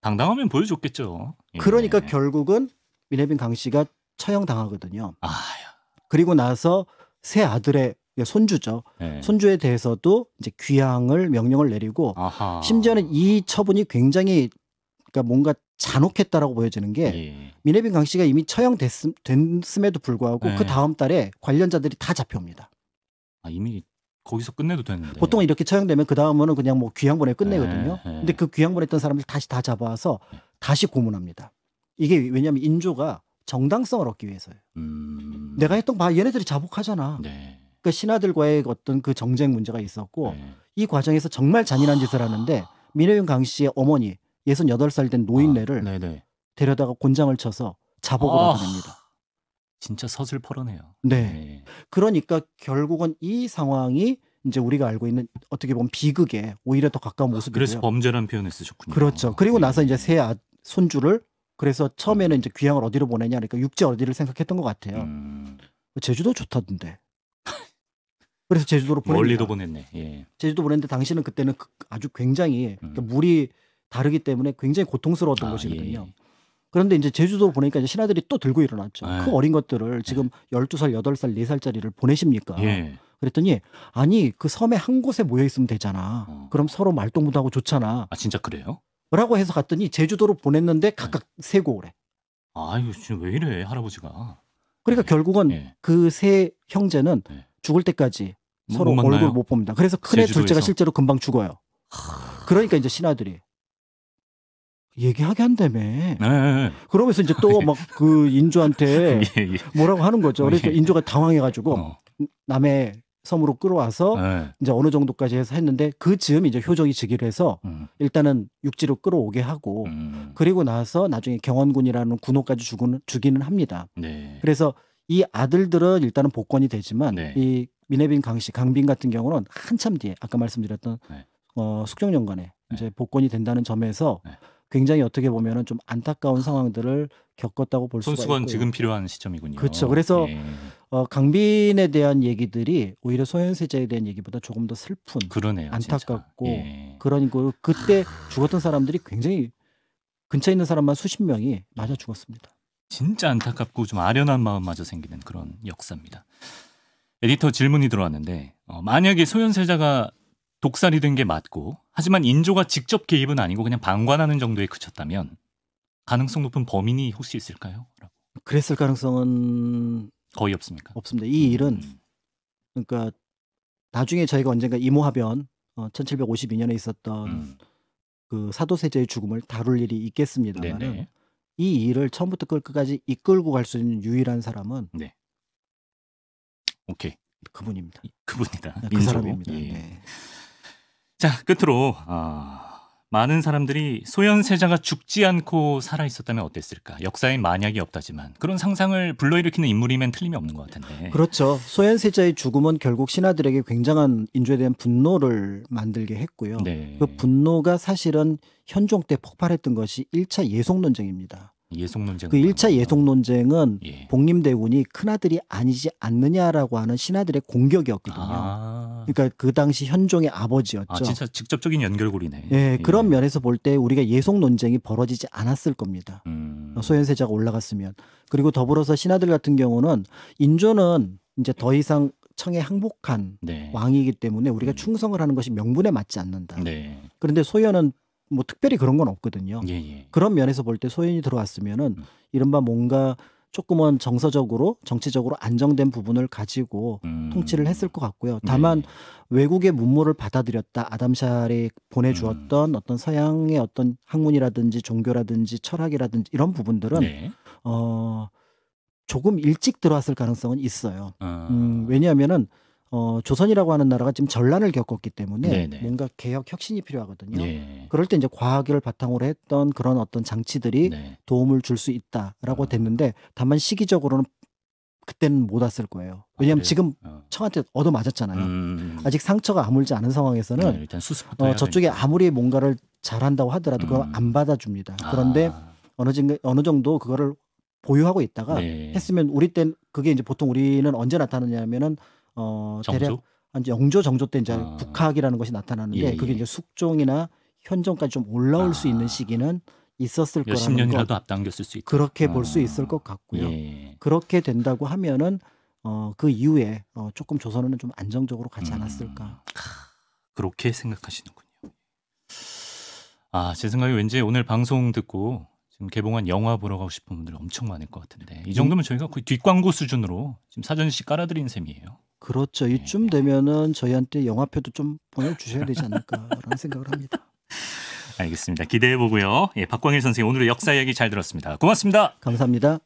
당당하면 보여줬겠죠. 그러니까 결국은 미네빈 강 씨가 처형 당하거든요. 아야. 그리고 나서 새 아들의 손주죠. 네. 손주에 대해서도 이제 귀향을 명령을 내리고 아하. 심지어는 이 처분이 굉장히 그러니까 뭔가 잔혹했다라고 보여지는 게 예. 미네빈 강 씨가 이미 처형됐음에도 불구하고 그 예. 그 다음 달에 관련자들이 다 잡혀옵니다. 아 이미 거기서 끝내도 되는데 보통 이렇게 처형되면 그 다음은 그냥 뭐귀향보에 끝내거든요. 예, 예. 근데 그 귀향보냈던 사람들 다시 다 잡아와서 예. 다시 고문합니다. 이게 왜냐하면 인조가 정당성을 얻기 위해서예요. 음... 내가 했던 바 얘네들이 자복하잖아. 네. 그 신하들과의 어떤 그 정쟁 문제가 있었고 네. 이 과정에서 정말 잔인한 짓을 하는데 민혜윤 아. 강 씨의 어머니 예순 여살된 노인네를 아, 데려다가 곤장을 쳐서 자복을 아, 하게 니다 진짜 서슬퍼러네요. 네. 네. 그러니까 결국은 이 상황이 이제 우리가 알고 있는 어떻게 보면 비극에 오히려 더 가까운 아, 모습이에요. 그래서 범죄란 표현을 쓰셨군요. 그렇죠. 그리고 예. 나서 이제 새 아, 손주를 그래서 처음에는 음. 이제 귀향을 어디로 보내냐 그러니까 육지 어디를 생각했던 것 같아요. 음... 그 제주도 좋다던데. 그래서 제주도로 보냈 멀리도 보냈네. 예. 제주도 보냈는데 당신은 그때는 그, 아주 굉장히 음. 그러니까 물이 다르기 때문에 굉장히 고통스러웠던 아, 것이거든요. 예, 예. 그런데 이제 제주도 보니까 이제 신하들이 또 들고 일어났죠. 예. 그 어린 것들을 지금 열두 살 여덟 살 네살짜리를 보내십니까? 예. 그랬더니 아니 그 섬에 한 곳에 모여 있으면 되잖아. 어. 그럼 서로 말도못 하고 좋잖아. 아 진짜 그래요? 라고 해서 갔더니 제주도로 보냈는데 네. 각각 세 고을에. 아유 지금 왜 이래 할아버지가. 그러니까 결국은 예. 그세 형제는 네. 죽을 때까지 서로 얼굴 못 봅니다. 그래서 큰애 둘째가 실제로 금방 죽어요. 그러니까 이제 신하들이 얘기하게 한다며. 네. 네, 네. 그러면서 이제 또 막 그 인조한테 예, 예. 뭐라고 하는 거죠. 그래서 예. 인조가 당황해가지고 어. 남의 섬으로 끌어와서 네. 이제 어느 정도까지 해서 했는데 그 즈음 이제 효정이 즉위를 해서 음. 일단은 육지로 끌어오게 하고 음. 그리고 나서 나중에 경원군이라는 군호까지 죽은, 죽이는 합니다. 네. 그래서 이 아들들은 일단은 복권이 되지만 네. 이 민혜빈 강씨 강빈 같은 경우는 한참 뒤에 아까 말씀드렸던 네. 어, 숙정연관에 이제 복권이 된다는 점에서 굉장히 어떻게 보면좀 안타까운 상황들을 겪었다고 볼 수가 있고 손수건 지금 필요한 시점이군요. 그렇죠. 그래서 예. 어, 강빈에 대한 얘기들이 오히려 소현세자에 대한 얘기보다 조금 더 슬픈, 그러네요, 안타깝고 예. 그런 거 그때 죽었던 사람들이 굉장히 근처에 있는 사람만 수십 명이 맞아 죽었습니다. 진짜 안타깝고 좀 아련한 마음마저 생기는 그런 역사입니다. 에디터 질문이 들어왔는데 어, 만약에 소현세자가 독살이 된 게 맞고 하지만 인조가 직접 개입은 아니고 그냥 방관하는 정도에 그쳤다면 가능성 높은 범인이 혹시 있을까요? 그랬을 가능성은 거의 없습니까? 없습니다. 이 일은 음. 그러니까 나중에 저희가 언젠가 이모하변 어, 1752년에 있었던 음. 그사도세자의 죽음을 다룰 일이 있겠습니다만 이 일을 처음부터 끝까지 이끌고 갈 수 있는 유일한 사람은 네. 오케이 그분입니다. 그분이다. 아, 그 사람입니다. 예. 네. 자, 끝으로 아, 많은 사람들이 소현세자가 죽지 않고 살아 있었다면 어땠을까? 역사에 만약이 없다지만 그런 상상을 불러일으키는 인물이면 틀림이 없는 것 같은데. 그렇죠. 소현세자의 죽음은 결국 신하들에게 굉장한 인조에 대한 분노를 만들게 했고요. 네. 그 분노가 사실은 현종 때 폭발했던 것이 1차 예속 논쟁입니다. 예속 논쟁. 그 1차 예속 논쟁은 예. 복림대군이 큰아들이 아니지 않느냐라고 하는 신하들의 공격이었거든요. 아. 아. 그러니까 그 당시 현종의 아버지였죠. 아, 진짜 직접적인 연결고리네. 예, 예. 그런 면에서 볼 때 우리가 예속 논쟁이 벌어지지 않았을 겁니다. 음. 어, 소현세자가 올라갔으면 그리고 더불어서 신하들 같은 경우는 인조는 이제 더 이상 청에 항복한 네. 왕이기 때문에 우리가 음. 충성을 하는 것이 명분에 맞지 않는다. 네. 그런데 소현은 뭐 특별히 그런 건 없거든요. 예, 예. 그런 면에서 볼 때 소현이 들어왔으면은 음. 이른바 뭔가 조금은 정서적으로 정치적으로 안정된 부분을 가지고 음. 통치를 했을 것 같고요. 네. 다만 네. 외국의 문물을 받아들였다. 아담샬이 보내주었던 음. 어떤 서양의 어떤 학문이라든지 종교라든지 철학이라든지 이런 부분들은 네. 어 조금 일찍 들어왔을 가능성은 있어요. 아. 음, 왜냐하면은 어, 조선이라고 하는 나라가 지금 전란을 겪었기 때문에 네네. 네. 뭔가 개혁 혁신이 필요하거든요. 네. 그럴 때 이제 과학을 바탕으로 했던 그런 어떤 장치들이 네. 도움을 줄 수 있다라고 어. 됐는데 다만 시기적으로는 그때는 못 왔을 거예요. 왜냐하면 아, 지금 어. 청한테 얻어 맞았잖아요. 음. 아직 상처가 아물지 않은 상황에서는 네, 일단 수습 어, 저쪽에 아무리 뭔가를 잘한다고 하더라도 음. 그걸 안 받아줍니다. 아. 그런데 어느, 정도, 어느 정도 그거를 보유하고 있다가 네. 했으면 우리 땐 그게 이제 보통 우리는 언제 나타나냐면은 어 정조? 대략 이제 영조 정조 때 이제 아. 북학이라는 것이 나타나는데 예, 예. 그게 예. 이제 숙종이나 현종까지 좀 올라올 아. 수 있는 시기는 있었을 거라는 거. 년이라도 앞당겼을 수 있다. 그렇게 볼수 아. 있을 것 같고요. 예. 그렇게 된다고 하면은 어, 그 이후에 어, 조금 조선은 좀 안정적으로 가지 음. 않았을까. 음. 그렇게 생각하시는군요. 아, 제 생각에 왠지 오늘 방송 듣고 지금 개봉한 영화 보러 가고 싶은 분들 엄청 많을 것 같은데 이 음. 정도면 저희가 거의 뒷광고 수준으로 지금 사전시 깔아드린 셈이에요. 그렇죠. 이쯤 되면은 저희한테 영화표도 좀 보내주셔야 되지 않을까라는 생각을 합니다. 알겠습니다. 기대해 보고요. 예, 박광일 선생님 오늘의 역사 이야기 잘 들었습니다. 고맙습니다. 감사합니다.